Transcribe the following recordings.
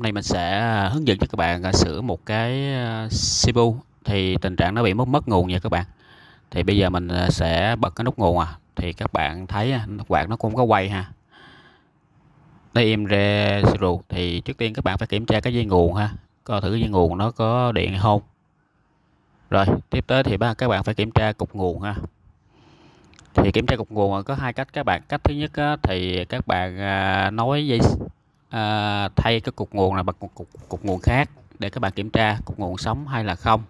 Hôm nay mình sẽ à, hướng dẫn cho các bạn à, sửa một cái à, CPU thì tình trạng nó bị mất mất nguồn nha các bạn. Thì bây giờ mình sẽ bật cái nút nguồn à. Thì các bạn thấy quạt nó cũng có quay ha. Đây em ra CPU thì trước tiên các bạn phải kiểm tra cái dây nguồn ha. Coi thử dây nguồn nó có điện hay không. Rồi, tiếp tới thì các bạn phải kiểm tra cục nguồn ha. Thì kiểm tra cục nguồn có hai cách các bạn. Cách thứ nhất thì các bạn nối dây à, thay cái cục nguồn là bằng cục, cục, cục nguồn khác để các bạn kiểm tra cục nguồn sống hay là không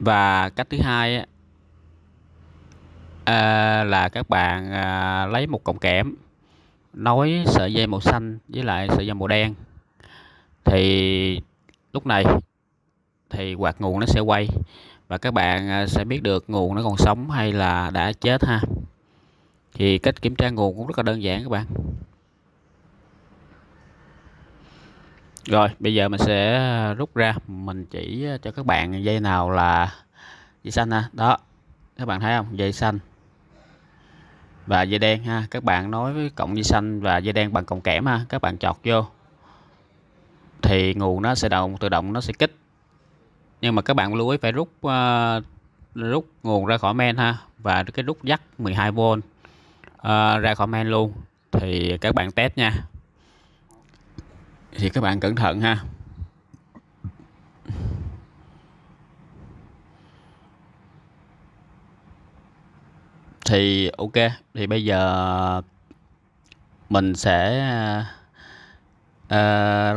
và cách thứ hai à, là các bạn à, lấy một cọng kẽm nối sợi dây màu xanh với lại sợi dây màu đen thì lúc này thì quạt nguồn nó sẽ quay và các bạn sẽ biết được nguồn nó còn sống hay là đã chết ha thì cách kiểm tra nguồn cũng rất là đơn giản các bạn Rồi, bây giờ mình sẽ à, rút ra, mình chỉ à, cho các bạn dây nào là dây xanh ha. Đó. Các bạn thấy không? Dây xanh và dây đen ha. Các bạn nói với cộng dây xanh và dây đen bằng cộng kẽm ha, các bạn chọt vô. Thì nguồn nó sẽ động tự động nó sẽ kích. Nhưng mà các bạn lưu ý phải rút uh, rút nguồn ra khỏi men ha và cái rút dắt 12V uh, ra khỏi men luôn thì các bạn test nha thì các bạn cẩn thận ha thì ok thì bây giờ mình sẽ uh,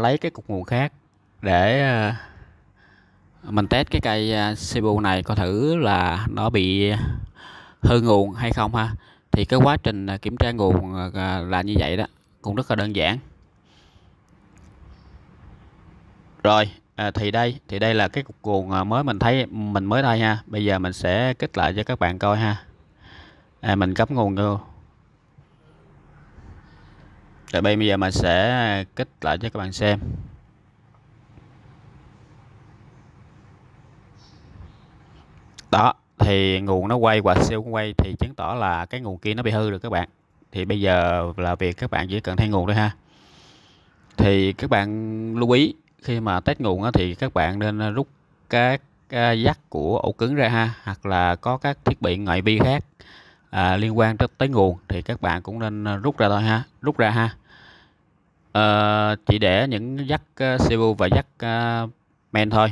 lấy cái cục nguồn khác để uh, mình test cái cây ờ, CPU này coi thử là nó bị hư nguồn hay không ha thì cái quá trình kiểm tra nguồn là như vậy đó cũng rất là đơn giản rồi à, thì đây thì đây là cái cục nguồn à, mới mình thấy mình mới đây ha bây giờ mình sẽ kích lại cho các bạn coi ha à, mình cắm nguồn vô rồi bây giờ mình sẽ kích lại cho các bạn xem đó thì nguồn nó quay hoặc siêu quay thì chứng tỏ là cái nguồn kia nó bị hư rồi các bạn thì bây giờ là việc các bạn chỉ cần thay nguồn thôi ha thì các bạn lưu ý khi mà test nguồn thì các bạn nên ờ, rút các dắt của ổ cứng ra ha hoặc là có các thiết bị ngoại vi khác à, liên quan tới nguồn thì các bạn cũng nên ờ, rút ra thôi ha rút ra ha à, chỉ để những dắt CPU và dắt uh, men thôi